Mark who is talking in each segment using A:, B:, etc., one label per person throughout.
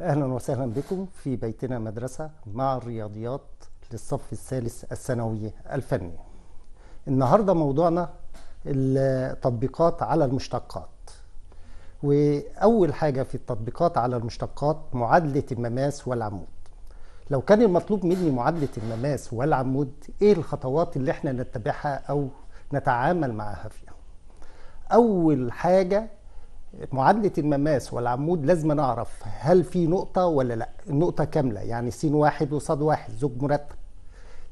A: اهلا وسهلا بكم في بيتنا مدرسه مع الرياضيات للصف الثالث الثانوي الفني. النهارده موضوعنا التطبيقات على المشتقات. واول حاجه في التطبيقات على المشتقات معادله المماس والعمود. لو كان المطلوب مني معادله المماس والعمود ايه الخطوات اللي احنا نتبعها او نتعامل معاها فيها؟ اول حاجه معادله المماس والعمود لازم نعرف هل في نقطه ولا لا النقطه كامله يعني س واحد وصاد واحد زوج مرتب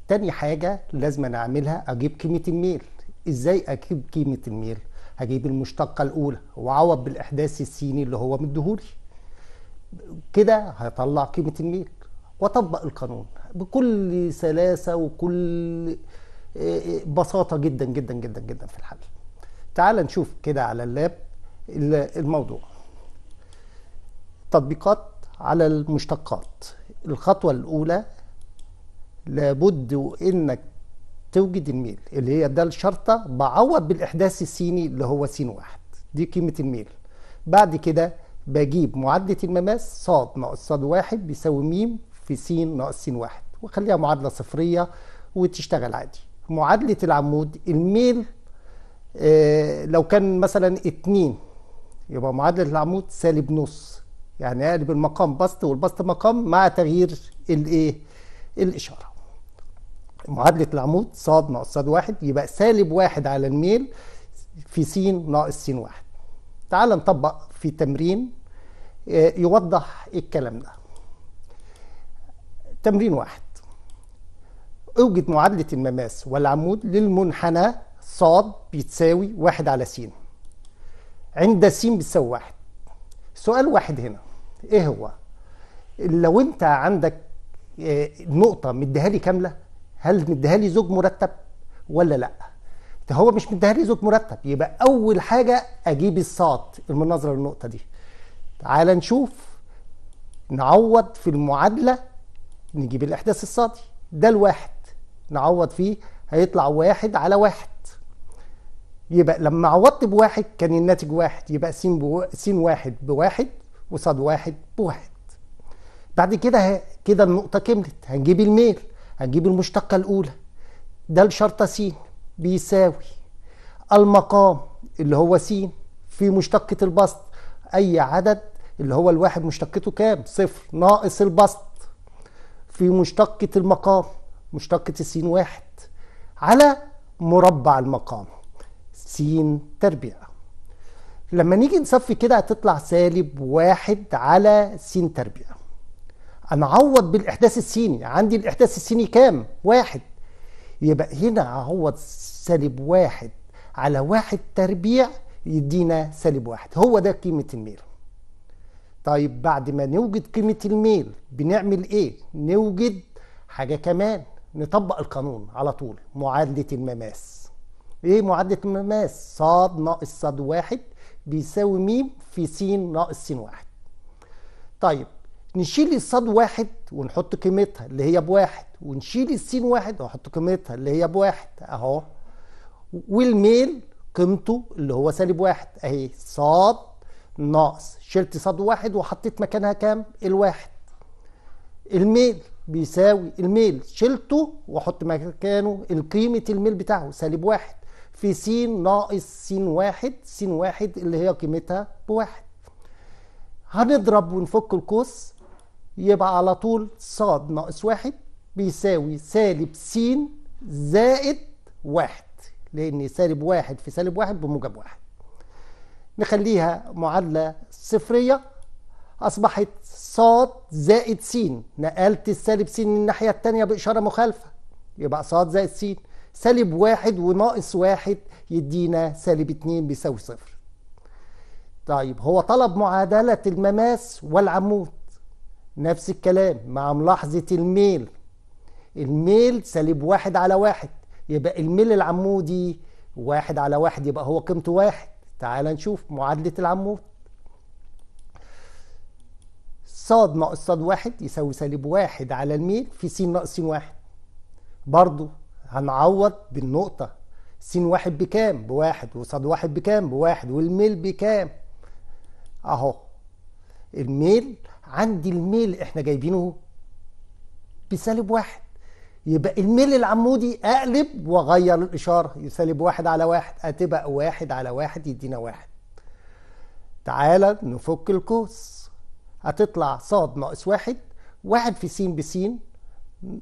A: تاني حاجه لازم نعملها اجيب قيمه الميل ازاي اجيب قيمه الميل هجيب المشتقه الاولى واعوض بالاحداث السيني اللي هو مديهولي كده هطلع قيمه الميل واطبق القانون بكل سلاسه وكل آه، آه، بساطه جدا جدا جدا جدا في الحل تعال نشوف كده على اللاب الموضوع تطبيقات على المشتقات الخطوة الأولى لابد وإنك توجد الميل اللي هي ده الشرطة بعوض بالإحداث السيني اللي هو سين واحد دي قيمة الميل بعد كده بجيب معادلة المماس صاد ناقص صاد واحد بيساوي ميم في س ناقص س واحد وخليها معادلة صفرية وتشتغل عادي معادلة العمود الميل آه لو كان مثلا اتنين يبقى معادله العمود سالب نص يعني اقلب المقام بسط والبسط مقام مع تغيير الايه الاشاره معادله العمود ص ناقص ص واحد يبقى سالب واحد على الميل في س ناقص س واحد تعال نطبق في تمرين آه، يوضح الكلام ده تمرين واحد اوجد معادلة المماس والعمود للمنحنى ص بيتساوي واحد على س عند س بتساوي واحد سؤال واحد هنا ايه هو لو انت عندك آه، نقطة مديها لي كاملة هل مديها لي زوج مرتب ولا لا ده هو مش مديها لي زوج مرتب يبقى اول حاجة اجيب الصاد المناظرة للنقطة دي تعال نشوف نعوض في المعادلة نجيب الاحداث الصادي ده الواحد نعوض فيه هيطلع واحد على واحد يبقى لما عوضت بواحد كان الناتج واحد يبقى س بو... س واحد بواحد وص واحد بواحد بعد كده كده النقطة كملت هنجيب الميل هنجيب المشتقة الأولى ده الشرطة س بيساوي المقام اللي هو س في مشتقة البسط أي عدد اللي هو الواحد مشتقته كام؟ صفر ناقص البسط في مشتقة المقام مشتقة السين واحد على مربع المقام س تربيع لما نيجي نصفي كده هتطلع سالب واحد على س تربيع انا عوض بالإحداث السيني عندي الإحداث السيني كام؟ واحد يبقى هنا هعوض سالب واحد على واحد تربيع يدينا سالب واحد هو ده قيمة الميل طيب بعد ما نوجد قيمة الميل بنعمل ايه؟ نوجد حاجة كمان نطبق القانون على طول معادلة المماس ايه معادله الماس ص ناقص ص واحد بيساوي م في س ناقص س واحد طيب نشيل الصاد واحد ونحط قيمتها اللي هي بواحد ونشيل السين واحد ونحط قيمتها اللي هي بواحد اهو والميل قيمته اللي هو سالب واحد اهي صاد ناقص شلت صاد واحد وحطيت مكانها كام الواحد الميل بيساوي الميل شلته واحط مكانه قيمه الميل بتاعه سالب واحد في س ناقص س واحد س واحد اللي هي قيمتها بواحد هنضرب ونفك القوس يبقى على طول ص ناقص واحد بيساوي سالب س زائد واحد لأن سالب واحد في سالب واحد بموجب واحد نخليها معادلة صفرية أصبحت ص زائد س نقلت السالب س الناحية التانية بإشارة مخالفة يبقى ص زائد س سالب واحد وناقص واحد يدينا سالب اتنين بيساوي صفر طيب هو طلب معادلة المماس والعمود نفس الكلام مع ملاحظة الميل الميل سالب واحد على واحد يبقى الميل العمودي واحد على واحد يبقى هو قيمته واحد تعال نشوف معادلة العمود ص ناقص ص واحد يساوي سالب واحد على الميل في س ناقص س واحد برضه هنعوض بالنقطة س واحد بكام بواحد وص واحد بكام بواحد والميل بكام اهو الميل عندي الميل احنا جايبينه بسالب واحد يبقى الميل العمودي اقلب واغير الاشارة يسالب واحد على واحد هتبقى واحد على واحد يدينا واحد تعالى نفك القوس هتطلع ص ناقص واحد واحد في س بس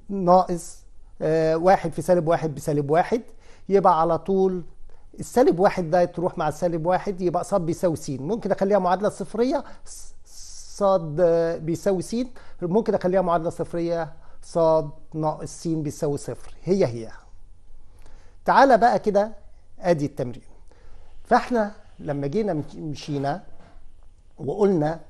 A: ناقص آه، واحد في سالب واحد بسالب واحد يبقى على طول السالب واحد ده تروح مع السالب واحد يبقى ص بيساوي س ممكن اخليها معادله صفريه ص آه، بيساوي س ممكن اخليها معادله صفريه ص ناقص س بيساوي صفر هي هي تعالى بقى كده ادي التمرين فاحنا لما جينا مشينا وقلنا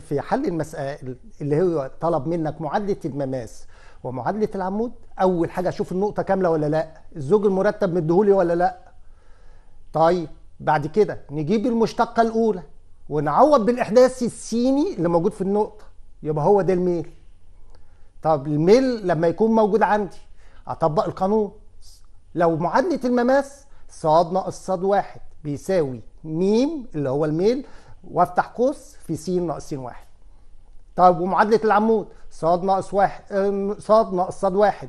A: في حل المسألة اللي هو طلب منك معادلة المماس ومعادله العمود اول حاجه اشوف النقطه كامله ولا لا الزوج المرتب مديهولي ولا لا طيب بعد كده نجيب المشتقه الاولى ونعوض بالاحداث السيني اللي موجود في النقطه يبقى هو ده الميل طب الميل لما يكون موجود عندي اطبق القانون لو معادله المماس ص ناقص ص واحد بيساوي م اللي هو الميل وافتح قوس في س ناقص س واحد طب ومعادله العمود صاد ناقص واحد صاد ناقص صاد واحد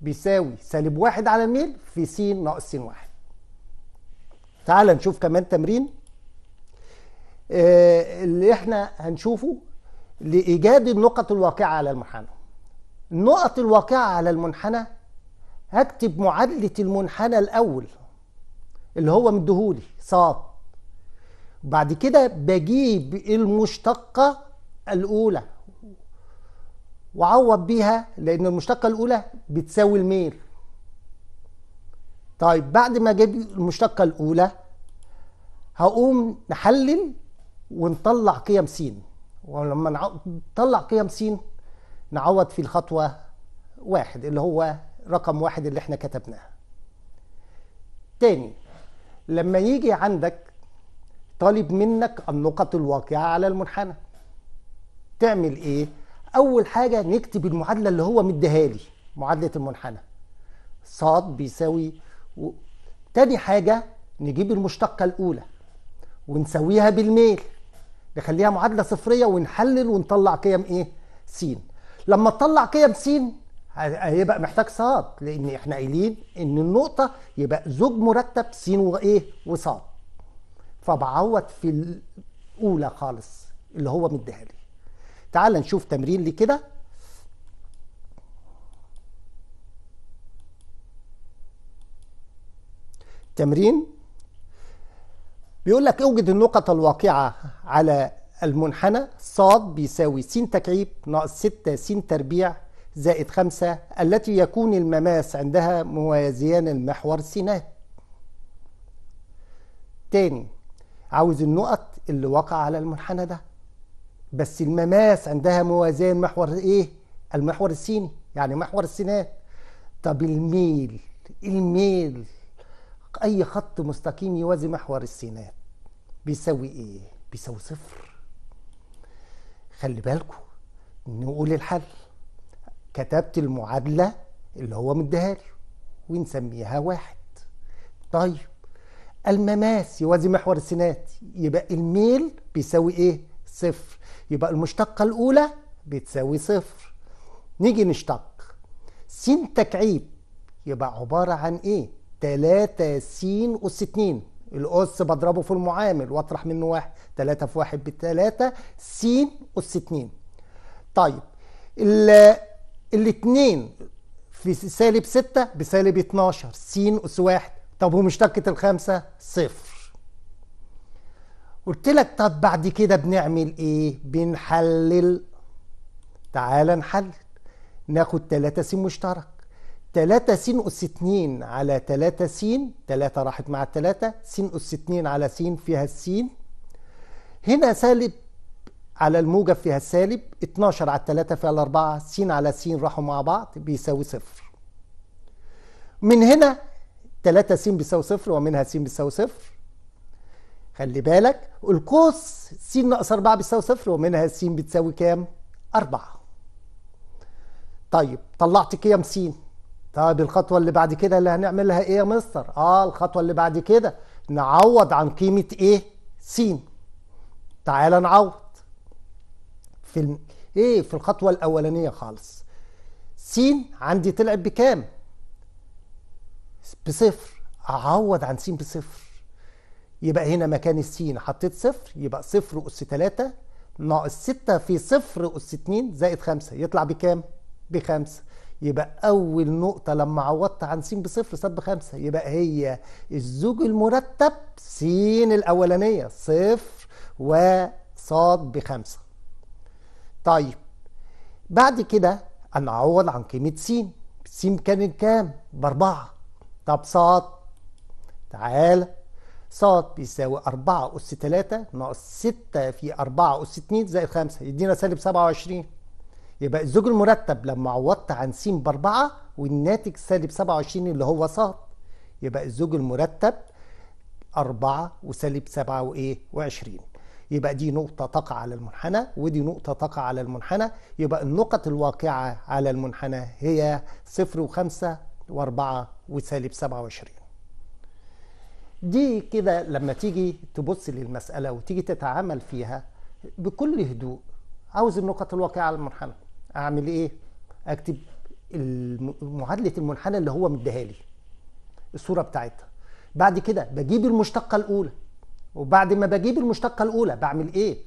A: بيساوي سالب واحد على الميل في س ناقص س واحد تعال نشوف كمان تمرين آه، اللي احنا هنشوفه لإيجاد النقط الواقعة على المنحنى النقط الواقعة على المنحنى هكتب معادلة المنحنى الأول اللي هو مديهولي صاد بعد كده بجيب المشتقة الأولى وعوض بيها لان المشتقة الاولى بتساوي الميل طيب بعد ما اجيب المشتقة الاولى هقوم نحلل ونطلع قيم س ولما نطلع قيم س نعوض في الخطوة واحد اللي هو رقم واحد اللي احنا كتبناه تاني لما يجي عندك طالب منك النقط الواقعة على المنحنى تعمل ايه؟ اول حاجه نكتب المعادله اللي هو مديها لي معادله المنحنى ص بيساوي و... تاني حاجه نجيب المشتقه الاولى ونسويها بالميل نخليها معادله صفريه ونحلل ونطلع قيم ايه س لما تطلع قيم س هيبقى محتاج ص لان احنا قايلين ان النقطه يبقى زوج مرتب س وايه وص فبعوض في الاولى خالص اللي هو مديها لي تعال نشوف تمرين لي كده تمرين بيقول لك اوجد النقط الواقعة على المنحنى ص بيساوي س تكعيب ناقص 6 س تربيع زائد 5 التي يكون المماس عندها موازيان المحور سينات تاني عاوز النقط اللي واقعة على المنحنى ده بس المماس عندها موازين محور ايه المحور السيني يعني محور السينات طب الميل الميل اي خط مستقيم يوازي محور السينات بيساوي ايه بيساوي صفر خلي بالكم نقول الحل كتبت المعادله اللي هو مديها لي ونسميها واحد طيب المماس يوازي محور السينات يبقى الميل بيساوي ايه صفر يبقى المشتقة الأولى بتساوي صفر نيجي نشتق س تكعيب يبقى عبارة عن إيه؟ 3 س أس 2 الأس بضربه في المعامل وأطرح منه واحد 3 في 1 بتلاتة س أس 2 طيب الاثنين في سالب 6 بسالب 12 س أس 1 طب ومشتقة الخامسة صفر قلت لك طب بعد كده بنعمل ايه بنحلل تعال نحلل ناخد 3 س مشترك 3 س أس 2 على 3 س 3 راحت مع 3 س أس 2 على س فيها السين هنا سالب على الموجب فيها السالب 12 على 3 فيها الأربعة س على س راحوا مع بعض بيساوي صفر من هنا 3 س بيساوي صفر ومنها س بيساوي صفر خلي بالك القوس س ناقص 4 بتساوي صفر ومنها س بتساوي كام؟ 4 طيب طلعت قيم س طيب الخطوة اللي بعد كده اللي هنعملها ايه يا مستر؟ اه الخطوة اللي بعد كده نعوض عن قيمة ايه؟ س تعال نعوض في الم... ايه في الخطوة الأولانية خالص س عندي طلعت بكام؟ بصفر أعوض عن س بصفر يبقى هنا مكان السين حطيت صفر يبقى صفر أس 3 ناقص 6 في صفر أس 2 زائد 5 يطلع بكام؟ بخمسة يبقى أول نقطة لما عوضت عن س بصفر صاب بخمسة يبقى هي الزوج المرتب س الأولانية صفر وصاد بخمسة طيب بعد كده أنا أعوض عن قيمة س س كانت كام؟ بأربعة طب صاد تعال ص بيساوي 4 أس 3 ناقص 6 في 4 أس 2 زائد 5 يدينا سالب 27 يبقى الزوج المرتب لما عوضت عن س ب 4 والناتج سالب 27 اللي هو ص يبقى الزوج المرتب 4 وسالب 7 وإيه؟ و20 يبقى دي نقطة تقع على المنحنى ودي نقطة تقع على المنحنى يبقى النقط الواقعة على المنحنى هي 0 و5 و4 وسالب 27 دي كده لما تيجي تبص للمسألة وتيجي تتعامل فيها بكل هدوء عاوز النقط الواقعة على المنحنى أعمل إيه؟ أكتب معادلة المنحنى اللي هو مديها لي الصورة بتاعتها بعد كده بجيب المشتقة الأولى وبعد ما بجيب المشتقة الأولى بعمل إيه؟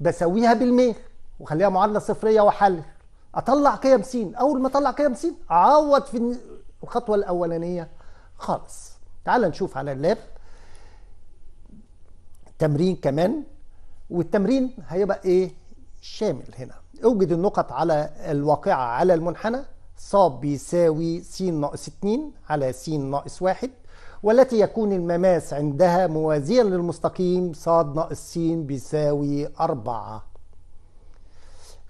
A: بسويها بالميل وخليها معادلة صفرية وأحلل أطلع قيم س أول ما أطلع قيم س أعوض في الخطوة الأولانية خالص تعال نشوف على اللاب تمرين كمان والتمرين هيبقى ايه شامل هنا اوجد النقط على الواقعة على المنحنى ص بيساوي س ناقص 2 على س ناقص 1 والتي يكون المماس عندها موازيا للمستقيم ص ناقص س بيساوي 4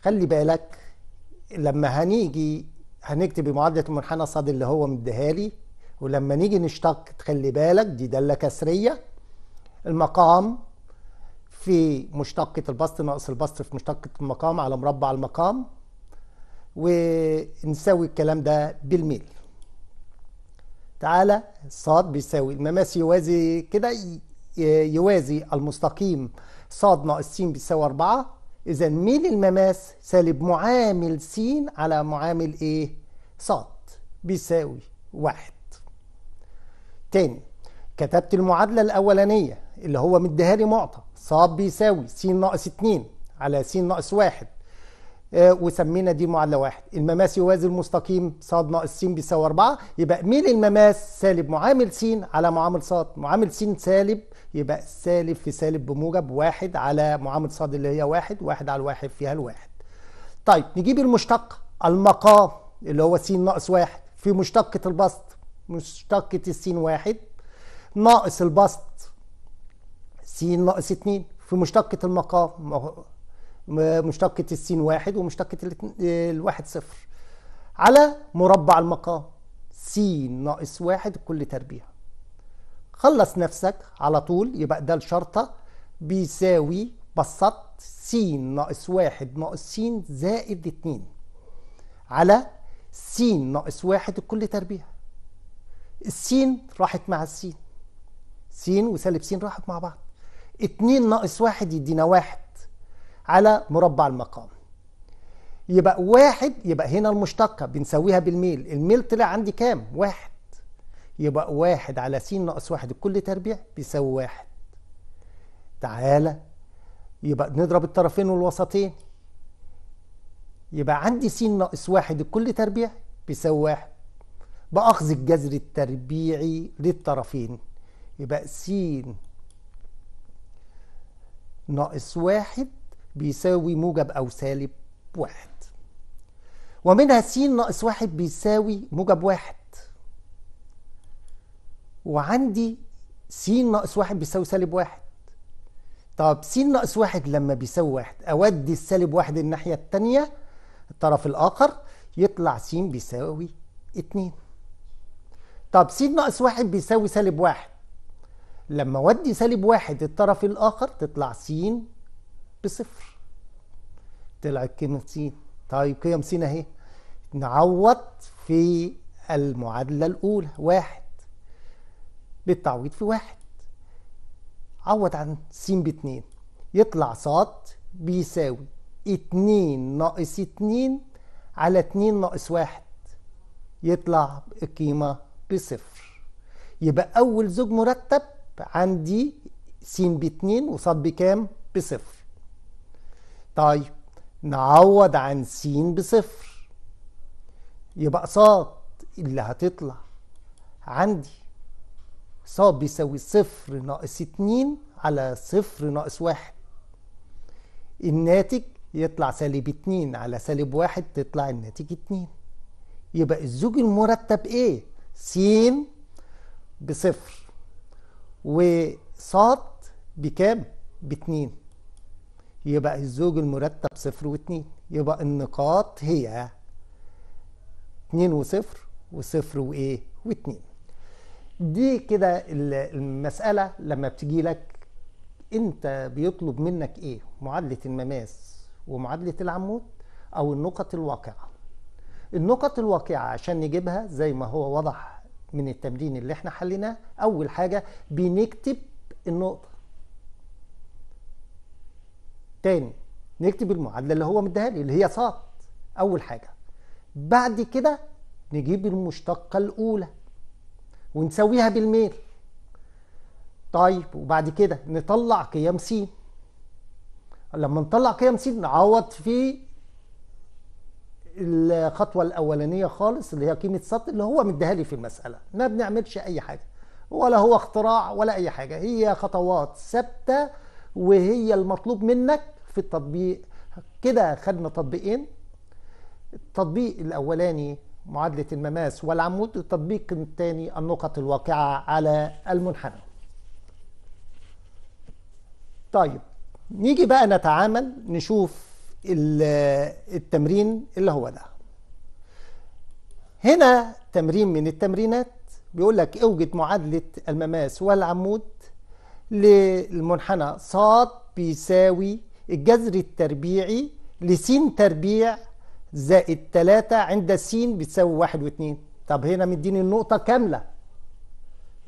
A: خلي بالك لما هنيجي هنكتب معادلة المنحنى ص اللي هو مديها لي ولما نيجي نشتق تخلي بالك دي دالة كسرية المقام في مشتقة البسط ناقص البسط في مشتقة المقام على مربع المقام ونساوي الكلام ده بالميل تعالى ص بيساوي المماس يوازي كده يوازي المستقيم ص ناقص س بيساوي 4 اذا ميل المماس سالب معامل س على معامل ايه ص بيساوي واحد تاني كتبت المعادلة الأولانية اللي هو مديها لي معطى ص بيساوي س ناقص 2 على س ناقص 1 آه وسمينا دي معادلة واحد المماس يوازي المستقيم ص ناقص س بيساوي 4 يبقى ميل المماس سالب معامل س على معامل ص معامل س سالب يبقى سالب في سالب بموجب واحد على معامل ص اللي هي واحد واحد على الواحد فيها الواحد طيب نجيب المشتق المقام اللي هو س ناقص واحد في مشتقة البسط مشتقة السين واحد ناقص البسط سين ناقص اتنين في مشتقة المقام مشتقة السين واحد ومشتقة الواحد صفر على مربع المقام سين ناقص واحد كل تربيع خلص نفسك على طول يبقى ده الشرطة بيساوي بسطت سين ناقص واحد ناقص سين زائد اتنين على سين ناقص واحد كل تربيع السين راحت مع السين سين وسالب سين راحت مع بعض اتنين ناقص واحد يدينا واحد على مربع المقام يبقى واحد يبقى هنا المشتقة بنسويها بالميل الميل طلع عندي كام واحد يبقى واحد على س ناقص واحد كل تربيع بيساوي واحد تعالى يبقى نضرب الطرفين والوسطين يبقى عندي س ناقص واحد كل تربيع بيساوي واحد بأخذ الجذر التربيعي للطرفين يبقى س ناقص واحد بيساوي موجب أو سالب واحد ومنها س ناقص واحد بيساوي موجب واحد وعندي س ناقص واحد بيساوي سالب واحد طب س ناقص واحد لما بيساوي واحد أودي السالب واحد الناحية التانية الطرف الآخر يطلع س بيساوي اتنين طب س ناقص واحد بيساوي سالب واحد لما ودي سالب واحد الطرف الآخر تطلع س بصفر طلعت قيمة س طيب قيم س أهي نعوض في المعادلة الأولى واحد بالتعويض في واحد عوض عن س باتنين يطلع ص بيساوي اتنين ناقص اتنين على اتنين ناقص واحد يطلع القيمة بصفر يبقى أول زوج مرتب عندي س باتنين وص بكام؟ بصفر طيب نعوض عن س بصفر يبقى ص اللي هتطلع عندي ص بيساوي صفر ناقص اتنين على صفر ناقص واحد الناتج يطلع سالب اتنين على سالب واحد تطلع الناتج اتنين يبقى الزوج المرتب ايه س بصفر وص بكام باتنين يبقى الزوج المرتب صفر واتنين يبقى النقاط هي اتنين وصفر وصفر وايه واتنين دي كده المسألة لما بتجي لك انت بيطلب منك ايه معادلة المماس ومعادلة العمود او النقط الواقعة النقط الواقعة عشان نجيبها زي ما هو وضح من التمرين اللي احنا حليناه أول حاجة بنكتب النقطة تاني نكتب المعادلة اللي هو مديها لي اللي هي صاد أول حاجة بعد كده نجيب المشتقة الأولى ونسويها بالميل طيب وبعد كده نطلع قيام س لما نطلع قيام س نعوض في الخطوه الاولانيه خالص اللي هي قيمه سط اللي هو مديها لي في المساله ما بنعملش اي حاجه ولا هو اختراع ولا اي حاجه هي خطوات ثابته وهي المطلوب منك في التطبيق كده خدنا تطبيقين التطبيق الاولاني معادله المماس والعمود التطبيق الثاني النقط الواقعه على المنحنى طيب نيجي بقى نتعامل نشوف التمرين اللي هو ده هنا تمرين من التمرينات بيقول لك اوجد معادلة المماس والعمود للمنحنى ص بيساوي الجذر التربيعي س تربيع زائد 3 عند س بتساوي 1 و2 طب هنا مديني النقطة كاملة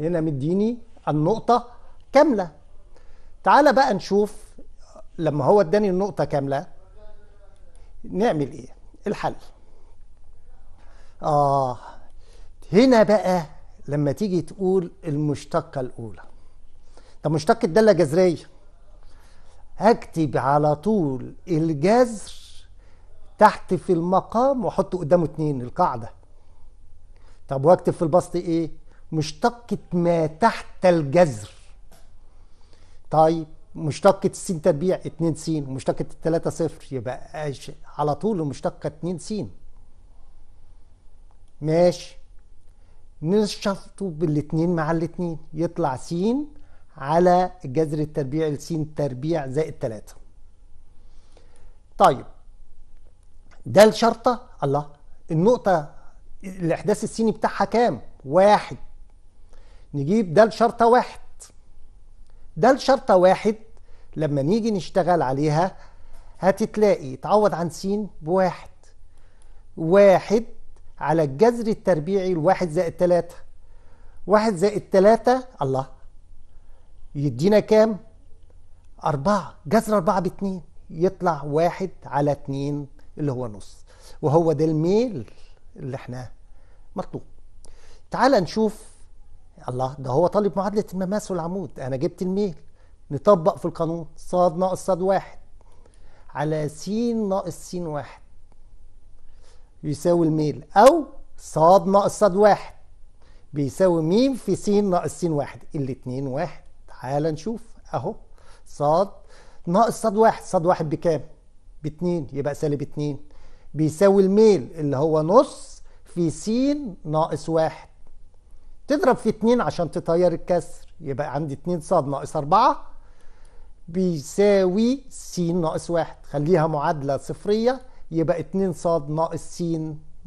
A: هنا مديني النقطة كاملة تعال بقى نشوف لما هو اداني النقطة كاملة نعمل ايه الحل اه هنا بقى لما تيجي تقول المشتقه الاولى ده مشتق الداله جذريه هكتب على طول الجذر تحت في المقام واحط قدامه اتنين القاعده طب واكتب في البسط ايه مشتقة ما تحت الجذر طيب مشتقة السين تربيع 2 س ومشتقة التلاتة صفر يبقى على طول المشتقة 2 س ماشي نشطه بالاتنين مع الاتنين يطلع س على الجذر التربيع س تربيع زائد 3 طيب ده الشرطة الله النقطة الإحداث السيني بتاعها كام؟ واحد نجيب ده الشرطة واحد ده الشرطة واحد لما نيجي نشتغل عليها هتتلاقي تعوض عن س بواحد واحد على الجذر التربيعي الواحد زائد تلاتة واحد زائد تلاتة الله يدينا كام؟ أربعة جذر أربعة باتنين يطلع واحد على اتنين اللي هو نص وهو ده الميل اللي احنا مطلوب تعال نشوف الله ده هو طالب معادلة المماس والعمود أنا جبت الميل نطبق في القانون ص ناقص ص واحد على س ناقص س واحد يساوي الميل أو ص ناقص ص واحد بيساوي م في س ناقص س واحد الاتنين واحد تعالى نشوف أهو ص ناقص ص واحد ص واحد بكام؟ باتنين يبقى سالب اتنين بيساوي الميل اللي هو نص في س ناقص واحد تضرب في اتنين عشان تطير الكسر يبقى عندي اتنين ص ناقص اربعة بيساوي س ناقص واحد خليها معادلة صفرية يبقى اتنين ص ناقص س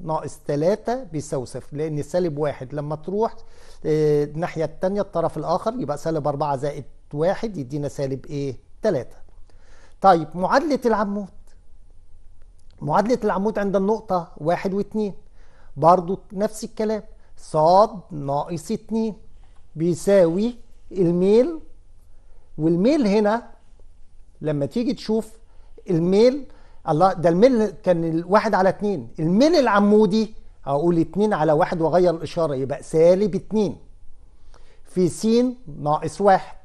A: ناقص تلاتة بيساوي صفر لأن سالب واحد لما تروح آه، الناحية التانية الطرف الآخر يبقى سالب أربعة زائد واحد يدينا سالب إيه؟ تلاتة طيب معادلة العمود معادلة العمود عند النقطة واحد واتنين برضو نفس الكلام صاد ناقص 2 بيساوي الميل والميل هنا لما تيجي تشوف الميل الله ده الميل كان الواحد على اتنين الميل العمودي هقول اتنين على واحد واغير الاشاره يبقى سالب اتنين في س ناقص واحد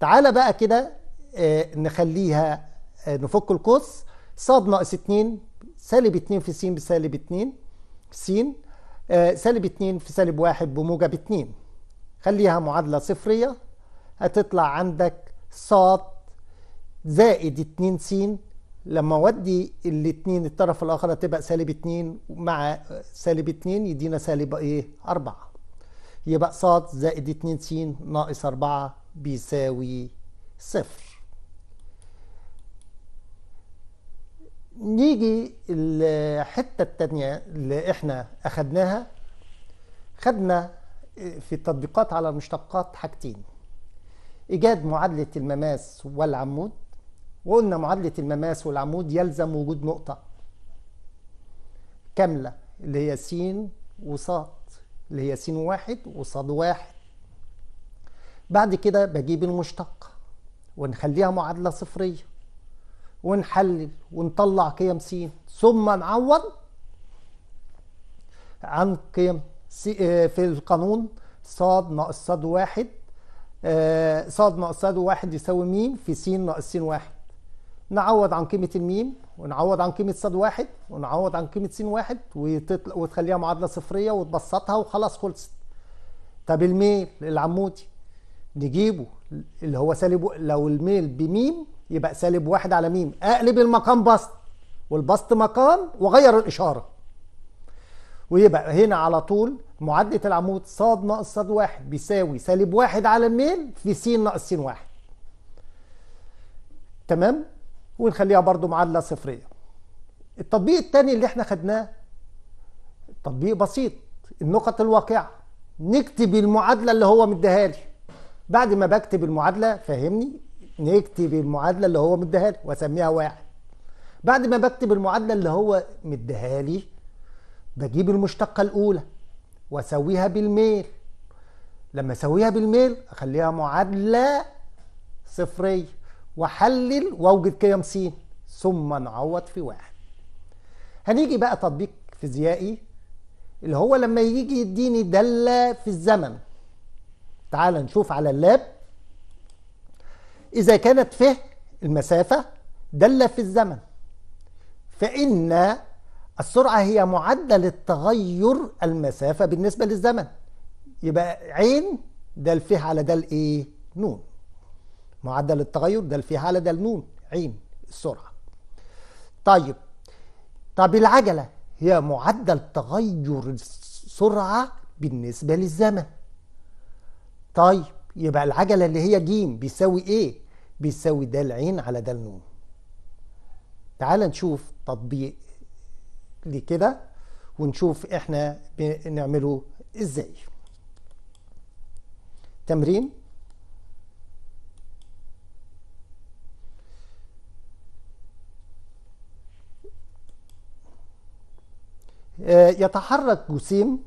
A: تعالى بقى كده آه، نخليها آه، نفك القوس ص ناقص اتنين سالب اتنين في س بسالب اتنين س آه، سالب 2 في سالب 1 بموجب 2 خليها معادلة صفرية هتطلع عندك ص زائد 2 س لما اودي الاثنين الطرف الاخر هتبقى سالب 2 مع سالب 2 يدينا سالب ايه 4 يبقى ص زائد 2 س ناقص 4 بيساوي صفر نيجي الحتة التانية اللي احنا اخدناها خدنا في التطبيقات على المشتقات حاجتين ايجاد معادلة المماس والعمود وقلنا معادلة المماس والعمود يلزم وجود نقطة كاملة اللي هي س وصاد اللي هي س واحد وصاد واحد بعد كده بجيب المشتق ونخليها معادلة صفرية ونحلل ونطلع قيم س ثم نعوض عن قيم آه، في القانون ص ناقص ص واحد آه، ص ناقص ص واحد يساوي م في س ناقص س واحد نعوض عن قيمة الميم ونعوض عن قيمة ص واحد ونعوض عن قيمة س واحد وتخليها معادلة صفرية وتبسطها وخلاص خلصت. طب الميل العمودي نجيبه اللي هو سالب لو الميل بميم يبقى سالب واحد على ميم اقلب المقام بسط والبسط مقام وغير الاشاره ويبقى هنا على طول معادله العمود ص ناقص ص واحد بيساوي سالب واحد على ميل في س ناقص س واحد تمام ونخليها برضو معادله صفريه التطبيق الثاني اللي احنا خدناه تطبيق بسيط النقط الواقعه نكتب المعادله اللي هو مديها لي بعد ما بكتب المعادله فهمني نكتب المعادله اللي هو مديها لي واسميها واحد بعد ما بكتب المعادله اللي هو مديها لي بجيب المشتقه الاولى واسويها بالميل لما اسويها بالميل اخليها معادله صفريه واحلل واوجد قيم س ثم نعوض في واحد هنيجي بقى تطبيق فيزيائي اللي هو لما يجي يديني داله في الزمن تعال نشوف على اللاب إذا كانت ف المسافة دل في الزمن فإن السرعة هي معدل التغير المسافة بالنسبة للزمن يبقى عين دل فيه على دل إيه؟ نون معدل التغير دل فيه على دل نون عين السرعة طيب طب العجلة هي معدل تغير السرعة بالنسبة للزمن طيب يبقى العجلة اللي هي جيم بيساوي ايه بيساوي د عين على د نون تعال نشوف تطبيق لكده ونشوف احنا بنعمله ازاي تمرين آه، يتحرك جسيم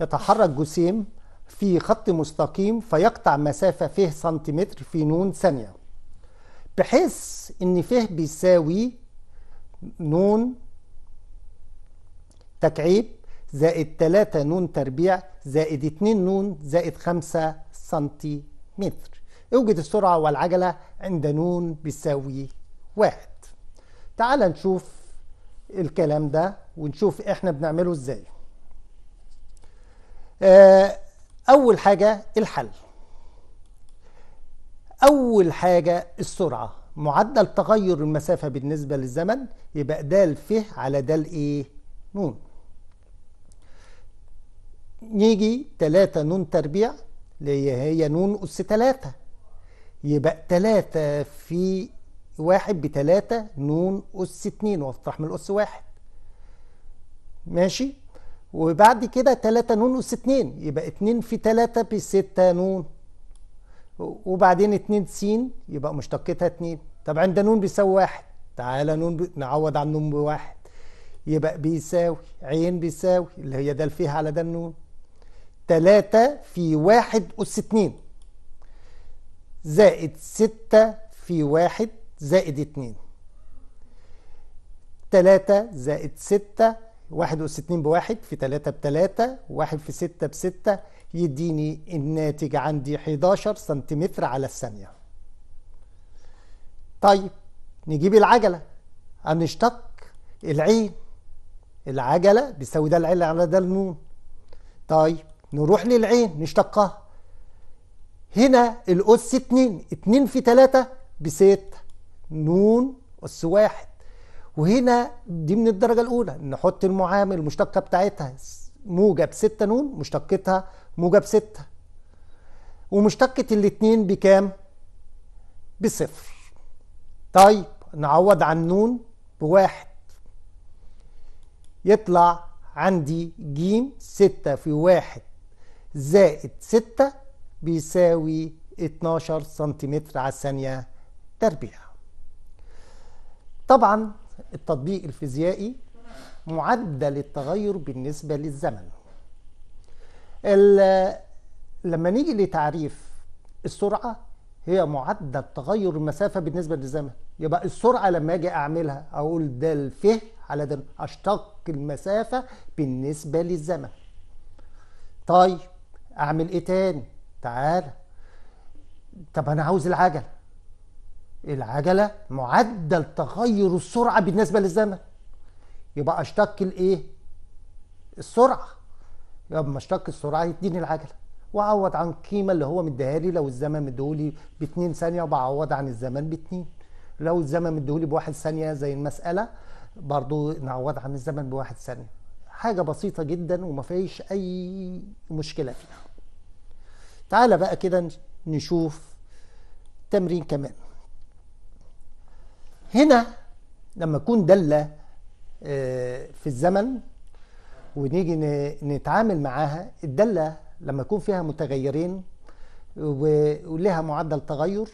A: يتحرك جسيم في خط مستقيم فيقطع مسافة ف سنتيمتر في ن ثانية بحيث إن ف بيساوي ن تكعيب زائد 3 ن تربيع زائد 2 ن زائد 5 سنتيمتر اوجد السرعة والعجلة عند ن بيساوي واحد تعال نشوف الكلام ده ونشوف احنا بنعمله ازاي آه أول حاجة الحل أول حاجة السرعة معدل تغير المسافة بالنسبة للزمن يبقى دال ف على دال إيه؟ نون نيجي 3 نون تربيع اللي هي نون أس 3 يبقى 3 في واحد بتلاتة نون أس اتنين وافتح من الأس واحد ماشي وبعد كده 3 ن أس 2 يبقى 2 في 3 ب 6 ن وبعدين 2 س يبقى مشتقتها 2 طب عند ن بيساوي 1 تعالى ن ب... نعوض عن نون بواحد يبقى بيساوي ع بيساوي اللي هي د فيها على د ن 3 في 1 أس 2 زائد 6 في 1 زائد 2 3 زائد 6 61 بواحد في 3 بتلاتة واحد في 6 بستة يديني الناتج عندي 11 سنتيمتر على الثانية طيب نجيب العجلة هنشتق العين العجلة بيساوي ده العين على ده النون طيب نروح للعين نشتقها هنا الأس 2 2 في 3 بستة نون أس واحد وهنا دي من الدرجة الأولى نحط المعامل المشتقة بتاعتها موجب 6 نون مشتقتها موجب 6 ومشتقة الاتنين بكام؟ بصفر طيب نعوض عن نون بواحد يطلع عندي ج 6 في واحد زائد 6 بيساوي 12 سنتيمتر على الثانية تربيع طبعا التطبيق الفيزيائي معدل التغير بالنسبة للزمن لما نيجي لتعريف السرعة هي معدل تغير المسافة بالنسبة للزمن يبقى السرعة لما أجي أعملها أقول ده الفه على ده أشتق المسافة بالنسبة للزمن طيب أعمل إيه تاني؟ تعال طب أنا عاوز العجل العجلة معدل تغير السرعة بالنسبة للزمن يبقى أشتق الإيه؟ السرعة يبقى ما أشتق السرعة يديني العجلة وأعوض عن القيمة اللي هو مديها لي لو الزمن مديهولي باتنين ثانية بعوض عن الزمن باتنين لو الزمن مديهولي بواحد ثانية زي المسألة برضو نعوض عن الزمن بواحد ثانية حاجة بسيطة جدا وما فيش أي مشكلة فيها تعالى بقى كده نشوف تمرين كمان هنا لما تكون دالة في الزمن ونيجي نتعامل معاها الدالة لما يكون فيها متغيرين ولها معدل تغير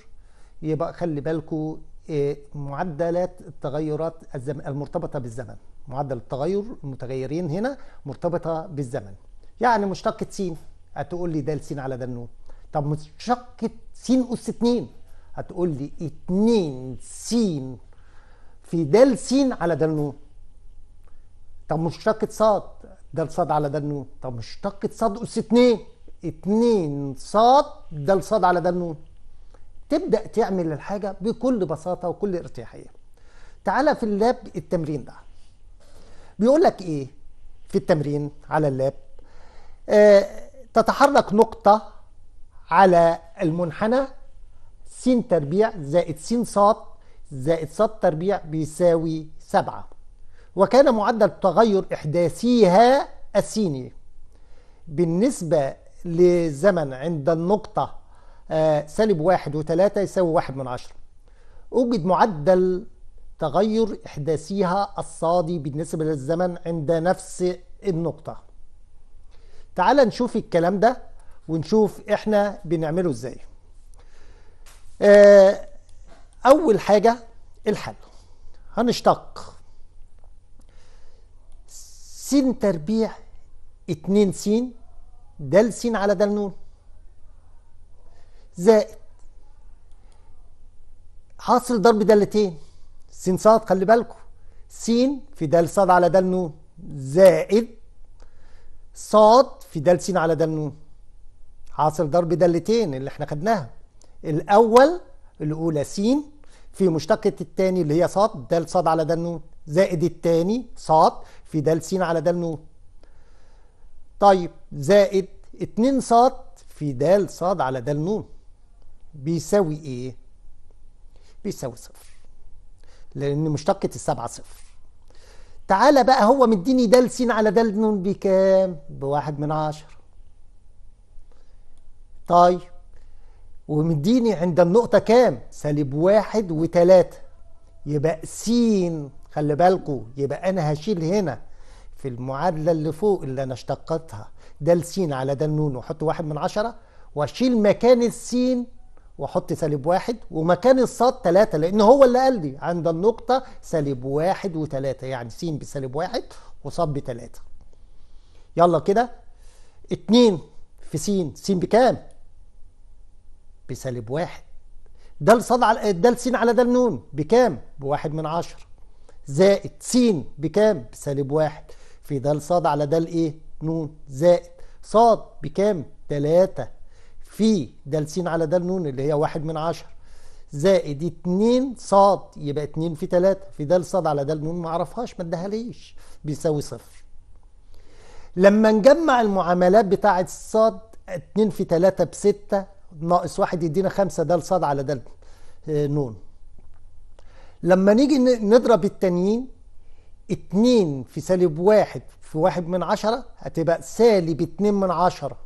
A: يبقى خلي بالكم آه، معدلات التغيرات المرتبطة بالزمن معدل التغير المتغيرين هنا مرتبطة بالزمن يعني مشتقة س هتقول لي دال س على دال ن طب مشتقة س أس 2 هتقول لي 2 س في دال س على دالنون طب مشتقة صاد دال صاد على دالنون طب مشتقة صاد أس اتنين اتنين صاد دال صاد على دالنون تبدأ تعمل الحاجة بكل بساطة وكل ارتياحية تعالى في اللاب التمرين ده بيقول لك ايه في التمرين على اللاب آه تتحرك نقطة على المنحنى س تربيع زائد س صاد زائد صد تربيع بيساوي سبعة وكان معدل تغير إحداثيها السيني بالنسبة لزمن عند النقطة آه، سالب واحد وثلاثة يساوي واحد من عشرة أوجد معدل تغير إحداثيها الصادي بالنسبة للزمن عند نفس النقطة تعال نشوف الكلام ده ونشوف احنا بنعمله ازاي آه، أول حاجة الحل هنشتق س تربيع اتنين س د س على د نون زائد حاصل ضرب دالتين س صاد خلي بالكم س في د صاد على د نون زائد صاد في د س على د نون حاصل ضرب دالتين اللي احنا خدناها الأول الأولى س في مشتقة الثاني اللي هي ص د ص على د نون زائد الثاني ص في د س على د نون طيب زائد 2 ص في د ص على د نون بيساوي ايه؟ بيساوي صفر لأن مشتقة السبعة صفر تعالى بقى هو مديني د س على د نون بكام؟ بواحد من عشرة طيب ومديني عند النقطة كام؟ سالب واحد وتلاتة يبقى س خلي بالكوا يبقى أنا هشيل هنا في المعادلة اللي فوق اللي أنا اشتقتها ده السين على ده النون وأحط واحد من عشرة وأشيل مكان السين وأحط سالب واحد ومكان الصاد تلاتة لأن هو اللي قال لي عند النقطة سالب واحد وتلاتة يعني س بسالب واحد وصاد بتلاتة يلا كده اتنين في س س بكام؟ بسالب واحد دال صاد على دال س على دال نون بكام؟ بواحد من عشرة زائد س بكام؟ بسالب واحد في دال صاد على دال ايه؟ نون زائد صاد بكام؟ تلاتة في دال س على دال نون اللي هي واحد من عشرة زائد اتنين صاد يبقى اتنين في تلاتة في دال صاد على دال نون معرفهاش ما ليش بيساوي صفر لما نجمع المعاملات بتاعة الصاد اتنين في تلاتة بستة ناقص واحد يدينا خمسة دال صاد على دال آه، نون لما نيجي نضرب التانيين اتنين في سالب واحد في واحد من عشرة هتبقى سالب اتنين من عشرة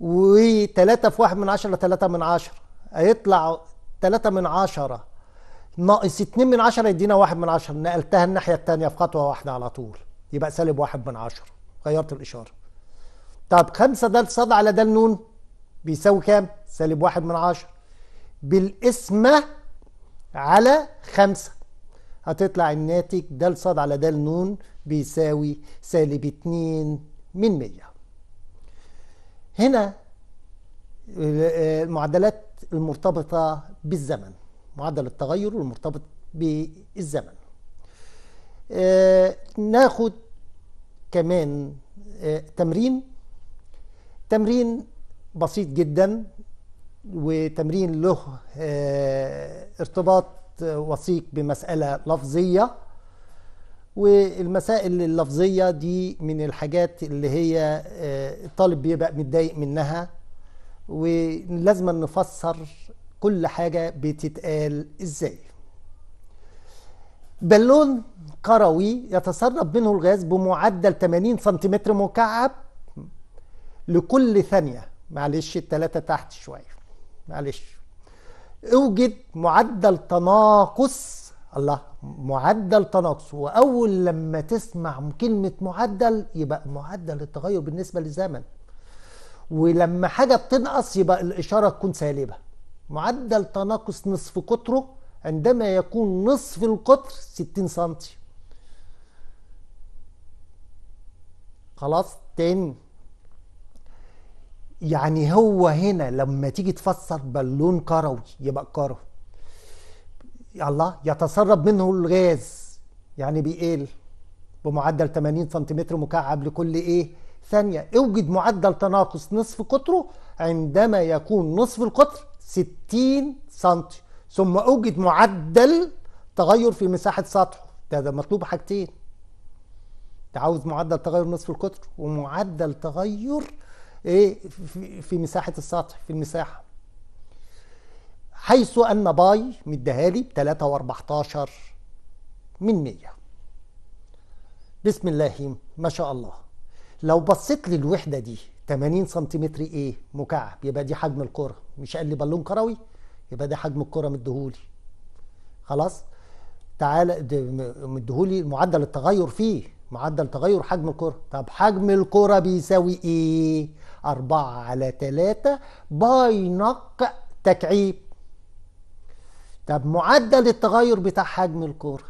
A: وتلاتة في واحد من عشرة تلاتة من عشرة هيطلع تلاتة من عشرة ناقص اتنين من عشرة يدينا واحد من عشرة نقلتها الناحية التانية في خطوة واحدة على طول يبقى سالب واحد من عشرة غيرت الإشارة طب خمسة دال صاد على دال نون بيساوي كام سالب واحد من عشرة بالقسمة على خمسة هتطلع الناتج د ص على د ن بيساوي سالب اتنين من مية هنا المعدلات آه، المرتبطة بالزمن معدل التغير المرتبط بالزمن آه، ناخد كمان آه، تمرين تمرين بسيط جدا وتمرين له آه، ارتباط وثيق بمسألة لفظية والمسائل اللفظية دي من الحاجات اللي هي آه، الطالب بيبقى متضايق منها ولازم نفسر كل حاجة بتتقال ازاي بالون كروي يتسرب منه الغاز بمعدل 80 سنتيمتر مكعب لكل ثانية معلش التلاتة تحت شوية معلش اوجد معدل تناقص الله معدل تناقص واول لما تسمع كلمة معدل يبقى معدل التغير بالنسبة للزمن ولما حاجة بتنقص يبقى الإشارة تكون سالبة معدل تناقص نصف قطره عندما يكون نصف القطر 60 سنتي خلاص تاني يعني هو هنا لما تيجي تفسر بالون كروي يبقى كروي الله يتسرب منه الغاز يعني بيقل بمعدل 80 سنتيمتر مكعب لكل ايه ثانية اوجد معدل تناقص نصف قطره عندما يكون نصف القطر 60 سنتي ثم اوجد معدل تغير في مساحة سطحه ده, ده مطلوب حاجتين ده عاوز معدل تغير نصف القطر ومعدل تغير ايه في مساحه السطح في المساحه حيث ان باي مديها لي ب 3 و14 من 100 بسم الله ما شاء الله لو بصيت للوحده دي 80 سنتيمتر ايه مكعب يبقى دي حجم الكره مش قال لي بالون كروي يبقى ده حجم الكره مديهولي خلاص تعالى مديهولي معدل التغير فيه معدل تغير حجم الكرة طب حجم الكرة بيساوي ايه أربعة على تلاتة باي نق تكعيب طب معدل التغير بتاع حجم الكرة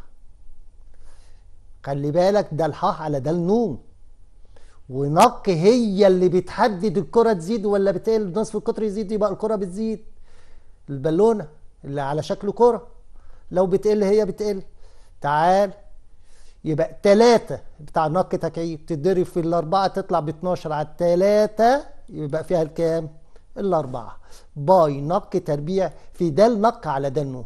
A: خلي بالك ده الحاء على ده النون ونق هي اللي بتحدد الكرة تزيد ولا بتقل نصف القطر يزيد يبقى الكرة بتزيد البالونة اللي على شكل كرة لو بتقل هي بتقل تعال يبقى تلاتة بتاع نق تكعيب بتتضرب في الأربعة تطلع 12 على التلاتة يبقى فيها الكام؟ الأربعة باي نق تربيع في دال نق على دال نون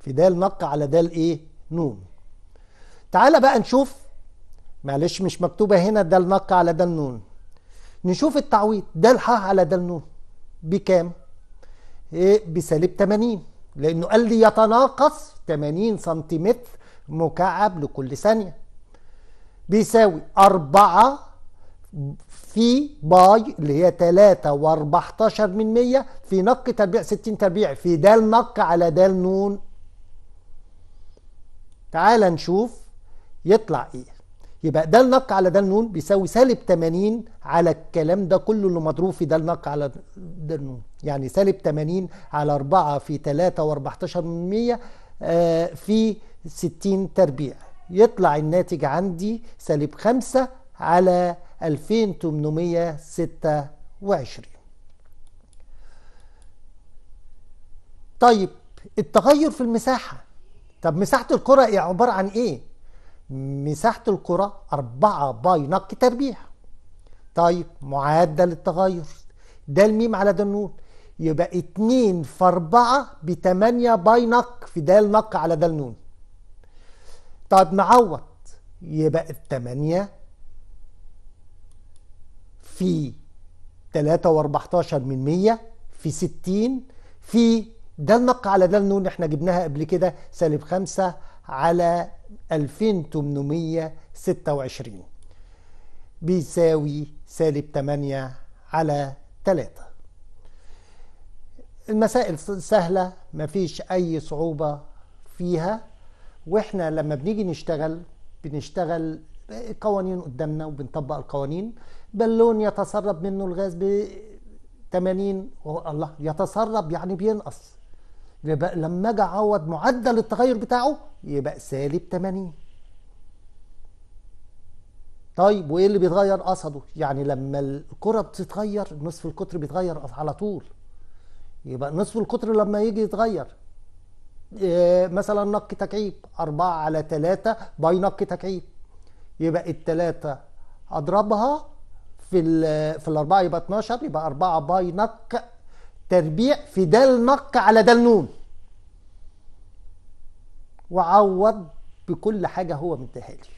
A: في دال نق على دال إيه؟ نون تعالى بقى نشوف معلش مش مكتوبة هنا دال نق على دال نون نشوف التعويض دال ح على دال نون بكام؟ إيه بسالب 80 لأنه قال لي يتناقص 80 سنتيمتر مكعب لكل ثانية بيساوي أربعة في باي اللي هي تلاتة و من 100 في نق تربيع 60 تربيع في دال نق على دال نون تعال نشوف يطلع ايه يبقى دال نق على دال نون بيساوي سالب 80 على الكلام ده كله اللي مضروب في دال نق على دال نون يعني سالب 80 على 4 في تلاتة و من 100 آه، في 60 تربيع يطلع الناتج عندي سالب 5 على 2826 طيب التغير في المساحة طب مساحة الكرة إيه عبارة عن ايه؟ مساحة الكرة 4 باي نق تربيع طيب معدل التغير ده الميم على ده النون يبقى اتنين في اربعة بتمانية باي نق في دال نق على دال نون طب نعوض يبقى التمانية في تلاتة واربعتاشر من مية في ستين في دال نق على دال نون احنا جبناها قبل كده سالب خمسة على الفين تمنمية ستة وعشرين بيساوي سالب تمانية على تلاتة المسائل سهلة مفيش أي صعوبة فيها وإحنا لما بنيجي نشتغل بنشتغل قوانين قدامنا وبنطبق القوانين بالون يتسرب منه الغاز ب 80 الله يتسرب يعني بينقص يبقى لما اجي اعوض معدل التغير بتاعه يبقى سالب 80 طيب وايه اللي بيتغير قصده يعني لما الكره بتتغير نصف القطر بيتغير على طول يبقى نصف القطر لما يجي يتغير آه، مثلا نق تكعيب 4 على 3 باي نق تكعيب يبقى التلاتة اضربها في ال في الاربعة يبقى 12 يبقى 4 باي نق تربيع في دال نق على دال نون وعوض بكل حاجة هو مديها لي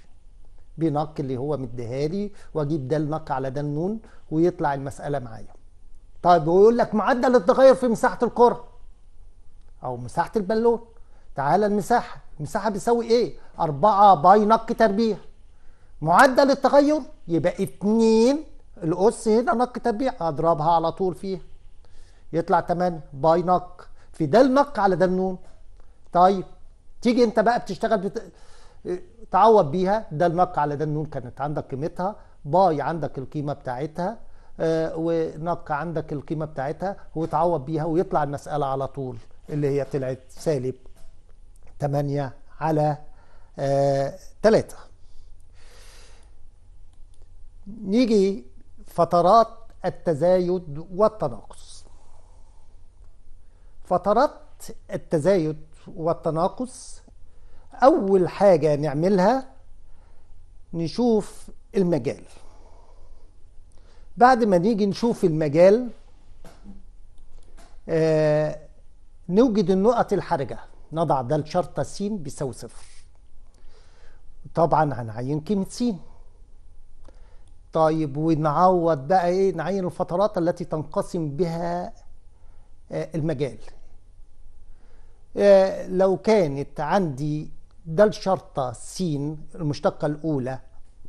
A: بنق اللي هو مديها لي واجيب دال نق على دال نون ويطلع المسألة معايا طيب ويقول لك معدل التغير في مساحه الكره او مساحه البالون تعال المساحه المساحه بيساوي ايه 4 باي نق تربيع معدل التغير يبقى 2 الاس هنا نق تربيع اضربها على طول فيها يطلع 8 باي نق في ده النق على ده النون طيب تيجي انت بقى بتشتغل بت... تعوض بيها ده النق على ده النون كانت عندك قيمتها باي عندك القيمه بتاعتها آه، ونبقى عندك القيمة بتاعتها وتعوض بيها ويطلع المسألة على طول اللي هي طلعت سالب 8 على 3 آه، نيجي فترات التزايد والتناقص فترات التزايد والتناقص أول حاجة نعملها نشوف المجال بعد ما نيجي نشوف المجال آه نوجد النقط الحرجة نضع ده الشرطة س بيساوي صفر طبعا هنعين قيمة س طيب ونعوض بقى ايه نعين الفترات التي تنقسم بها آه المجال آه لو كانت عندي ده الشرطة س المشتقة الأولى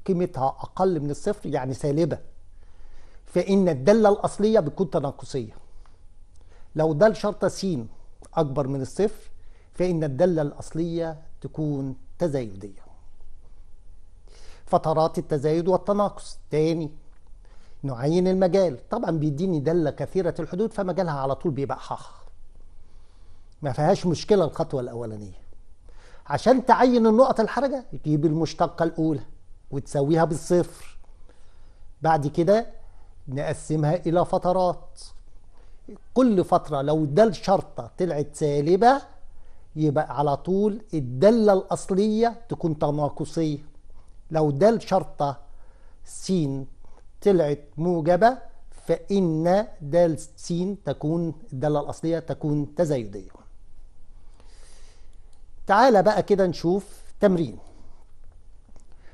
A: قيمتها أقل من الصفر يعني سالبة فإن الدالة الأصلية بتكون تناقصية لو دال شرطة س أكبر من الصفر فإن الدالة الأصلية تكون تزايدية فترات التزايد والتناقص تاني نعين المجال طبعا بيديني دالة كثيرة الحدود فمجالها على طول بيبقى حاخ. ما فيهاش مشكلة الخطوة الأولانية عشان تعين النقط الحرجة تجيب المشتقة الأولى وتساويها بالصفر بعد كده نقسمها إلى فترات كل فترة لو دل شرطة طلعت سالبة يبقى على طول الدالة الأصلية تكون تناقصية لو دل شرطة س طلعت موجبة فإن دال س تكون الدالة الأصلية تكون تزايدية تعالى بقى كده نشوف تمرين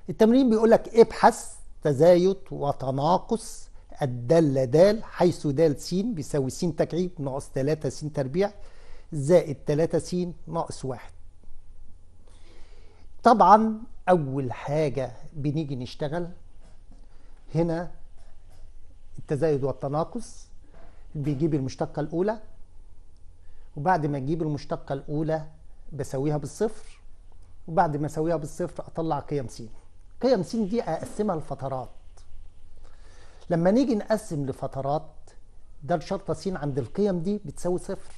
A: التمرين بيقول لك ابحث تزايد وتناقص الدالة دال حيث دال س بيساوي س تكعيب ناقص 3 س تربيع زائد 3 س ناقص 1 طبعا أول حاجة بنيجي نشتغل هنا التزايد والتناقص بيجيب المشتقة الأولى وبعد ما أجيب المشتقة الأولى بساويها بالصفر وبعد ما أسويها بالصفر أطلع قيم س قيم س دي أقسمها لفترات لما نيجي نقسم لفترات ده الشرطة س عند القيم دي بتساوي صفر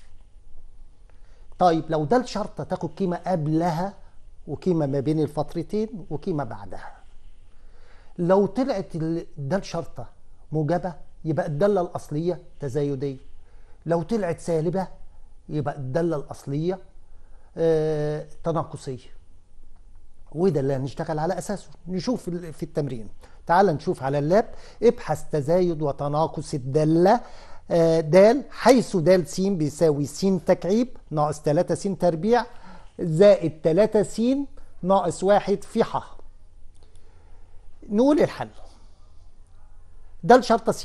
A: طيب لو ده الشرطة تاخد قيمة قبلها وقيمة ما بين الفترتين وقيمة بعدها لو طلعت ده الشرطة موجبة يبقى الدالة الأصلية تزايدية لو طلعت سالبة يبقى الدالة الأصلية آه، تناقصية وده اللي هنشتغل على اساسه نشوف في التمرين تعال نشوف على اللاب ابحث تزايد وتناقص الداله آه، د حيث د س بيساوي س تكعيب ناقص 3 س تربيع زائد 3 س ناقص 1 في ح نقول الحل د شرطه س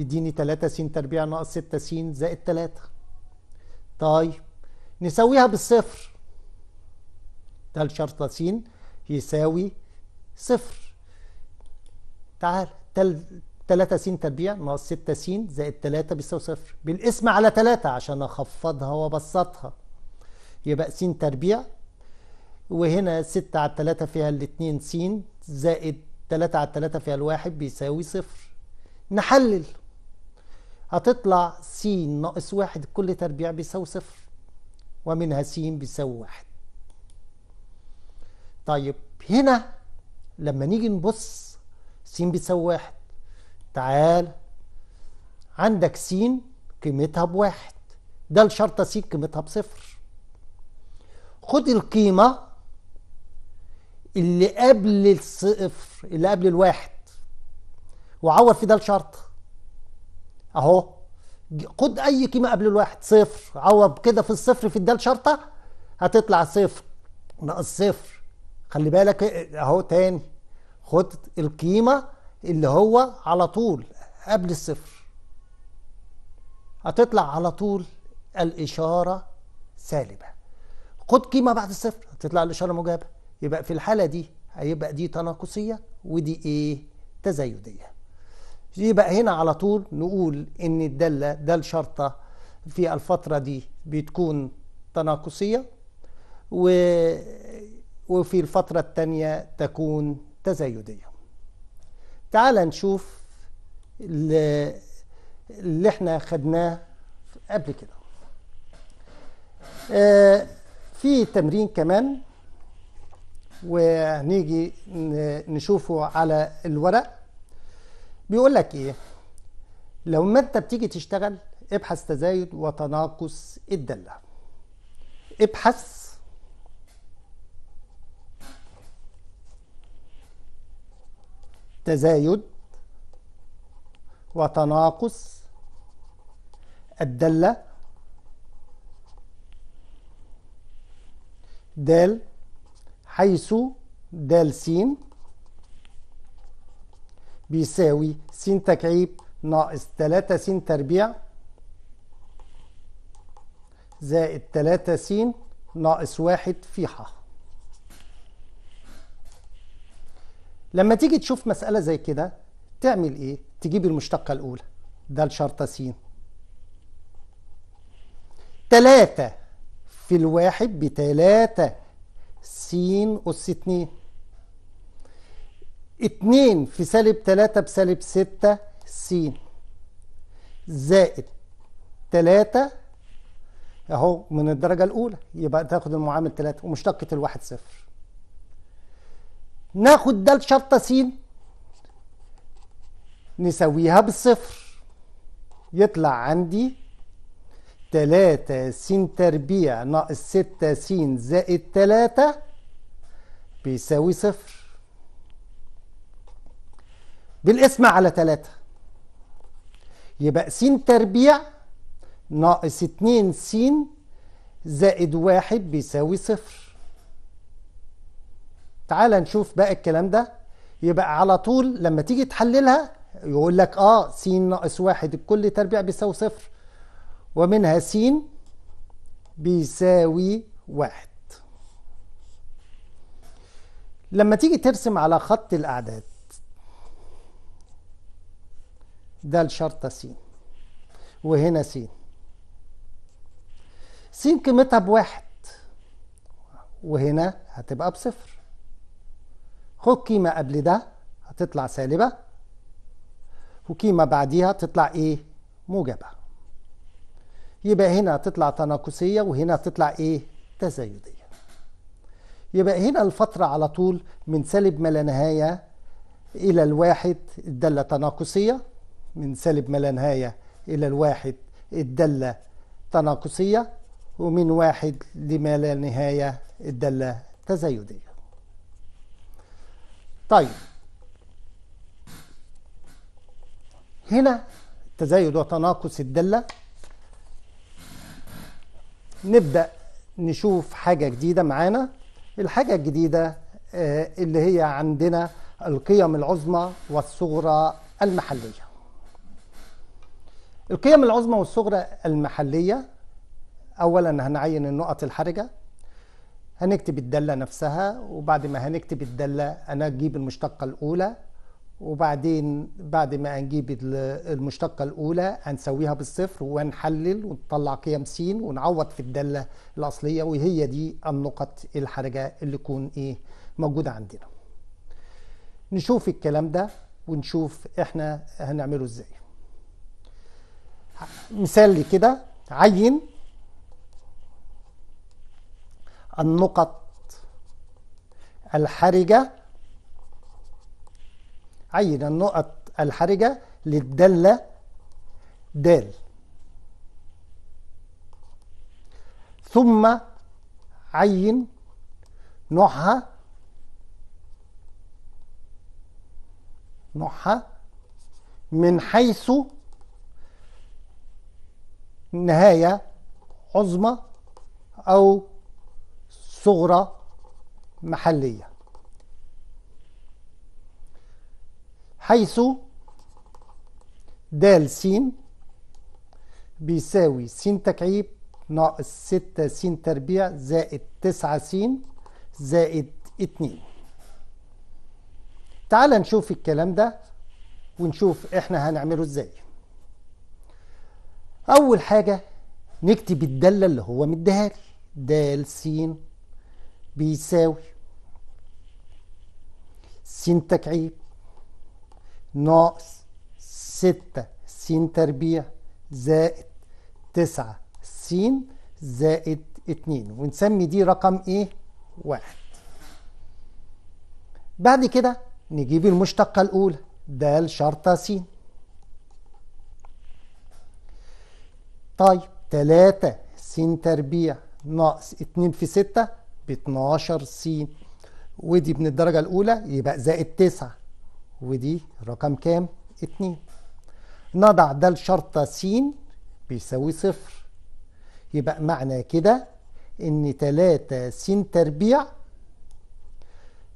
A: يديني 3 س تربيع ناقص 6 س زائد 3 طيب نسويها بالصفر دال شرطة س يساوي صفر تعال تل 3 س تربيع ناقص 6 س زائد 3 بيساوي صفر بالقسم على 3 عشان اخفضها وابسطها يبقى س تربيع وهنا 6 على 3 فيها الاتنين س زائد 3 على 3 فيها الواحد بيساوي صفر نحلل هتطلع س ناقص واحد كل تربيع بيساوي صفر ومنها س بيساوي واحد طيب هنا لما نيجي نبص س بتساوي واحد تعال عندك س قيمتها بواحد ده الشرطة س قيمتها بصفر خد القيمة اللي قبل الصفر اللي قبل الواحد وعوض في ده الشرط اهو خد اي قيمه قبل الواحد صفر عوض كده في الصفر في الدال شرطه هتطلع صفر ناقص صفر خلي بالك اهو تاني خد القيمة اللي هو على طول قبل الصفر هتطلع على طول الإشارة سالبة خد قيمة بعد الصفر هتطلع الإشارة موجبة يبقى في الحالة دي هيبقى دي تناقصية ودي إيه تزايدية يبقى هنا على طول نقول إن الدالة ده الشرطة في الفترة دي بتكون تناقصية و وفي الفترة الثانية تكون تزايدية تعال نشوف اللي احنا خدناه قبل كده آه في تمرين كمان وهنيجي نشوفه على الورق بيقول لك ايه لو ما انت بتيجي تشتغل ابحث تزايد وتناقص الدالة ابحث تزايد وتناقص الدالة دال حيث دال س بيساوي س تكعيب ناقص تلاتة س تربيع زائد تلاتة س ناقص واحد في فيحة لما تيجي تشوف مسألة زي كده تعمل إيه؟ تجيب المشتقة الأولى ده الشرطة س تلاتة في الواحد بتلاتة س أس اتنين اتنين في سالب تلاتة بسالب ستة س زائد تلاتة أهو من الدرجة الأولى يبقى تاخد المعامل تلاتة ومشتقة الواحد صفر ناخد د شرطة س نسويها بالصفر يطلع عندي تلاتة س تربيع ناقص ستة س زائد تلاتة بيساوي صفر بالقسمة على تلاتة يبقى س تربيع ناقص اتنين س زائد واحد بيساوي صفر تعال نشوف باقي الكلام ده يبقى على طول لما تيجي تحللها يقول لك اه س ناقص واحد بكل تربيع بيساوي صفر ومنها س بيساوي واحد لما تيجي ترسم على خط الأعداد ده الشرطة س وهنا س س قيمتها بواحد وهنا هتبقى بصفر خد قيمة قبل ده هتطلع سالبة وقيمة بعديها تطلع ايه موجبة يبقى هنا تطلع تناقصية وهنا تطلع ايه تزايدية يبقى هنا الفترة على طول من سالب ما لا نهاية إلى الواحد الدالة تناقصية من سالب ما لا نهاية إلى الواحد الدالة تناقصية ومن واحد لما لا نهاية الدالة تزايدية طيب هنا تزايد وتناقص الدالة نبدأ نشوف حاجة جديدة معانا الحاجة الجديدة آه، اللي هي عندنا القيم العظمى والصغرى المحلية القيم العظمى والصغرى المحلية أولا هنعين النقط الحرجة هنكتب الدالة نفسها وبعد ما هنكتب الدالة أنا أجيب المشتقة الأولى وبعدين بعد ما هنجيب المشتقة الأولى هنسويها بالصفر ونحلل ونطلع قيم س ونعوض في الدالة الأصلية وهي دي النقط الحرجة اللي تكون إيه موجودة عندنا نشوف الكلام ده ونشوف إحنا هنعمله إزاي مثال كده عين النقط الحرجة عين النقط الحرجة للدالة دال ثم عين نوعها نوعها من حيث نهاية عظمى أو صغرى محلية حيث د س بيساوي س تكعيب ناقص ستة س تربيع زائد تسعة س زائد اتنين تعال نشوف الكلام ده ونشوف احنا هنعمله ازاي اول حاجة نكتب الدالة اللي هو مديها لي د س بيساوي س تكعيب ناقص ستة س تربيع زائد تسعة س زائد اتنين ونسمي دي رقم ايه واحد بعد كده نجيب المشتقة الأولى د شرطة س طيب تلاتة س تربيع ناقص اتنين في ستة ب 12 س ودي من الدرجة الأولى يبقى زائد 9 ودي رقم كام؟ 2 نضع ده الشرطة س بيساوي صفر يبقى معنى كده إن 3 س تربيع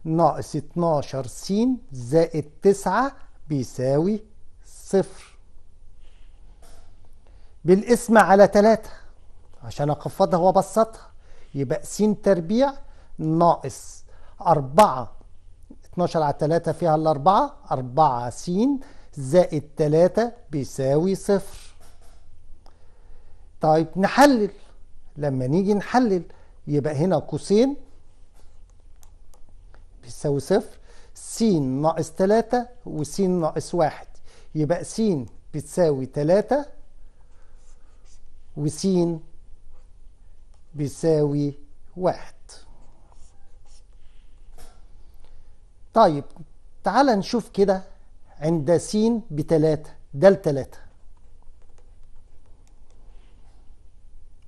A: ناقص 12 س زائد 9 بيساوي صفر بالقسمة على 3 عشان اقفضها وأبسطها يبقى س تربيع ناقص 4 12 على 3 فيها ال 4 4 س زائد 3 بيساوي صفر طيب نحلل لما نيجي نحلل يبقى هنا كوسين بيساوي صفر س ناقص 3 وس ناقص 1 يبقى س بتساوي 3 وس بيساوي واحد طيب تعال نشوف كده عند س بتلاتة ده لتلاتة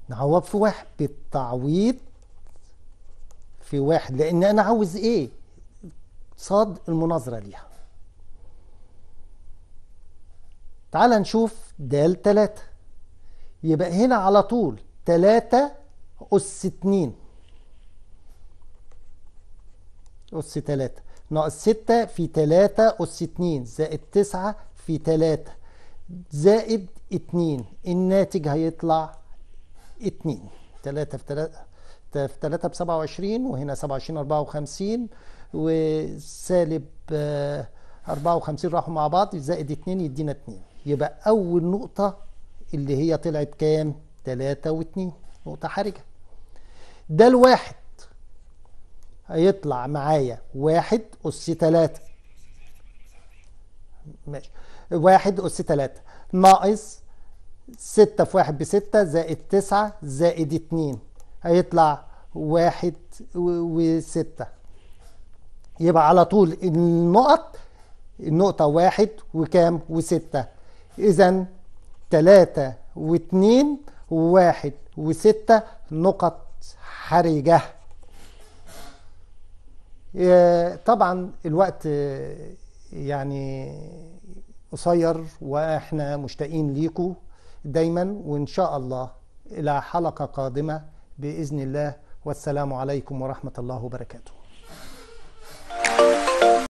A: نعوض في واحد بالتعويض في واحد لأن أنا عاوز إيه؟ صاد المناظرة ليها تعال نشوف د تلاتة يبقى هنا على طول تلاتة أس 2 أس 3 ناقص 6 في 3 أس 2 زائد 9 في 3 زائد 2 الناتج هيطلع 2 3 في 3 في 3 ب 27 وهنا 27 54 وسالب 54 راحوا مع بعض زائد 2 يدينا 2 يبقى أول نقطة اللي هي طلعت كام؟ 3 و2 نقطة حرجة ده الواحد هيطلع معايا واحد أس تلاتة ماشي واحد أس تلاتة ناقص ستة في واحد بستة زائد تسعة زائد اتنين هيطلع واحد وستة يبقى على طول النقط النقطة واحد وكام وستة إذا تلاتة واتنين وواحد وستة نقط حرجة طبعا الوقت يعني قصير واحنا مشتاقين ليكم دايما وان شاء الله الى حلقة قادمة بإذن الله والسلام عليكم ورحمة الله وبركاته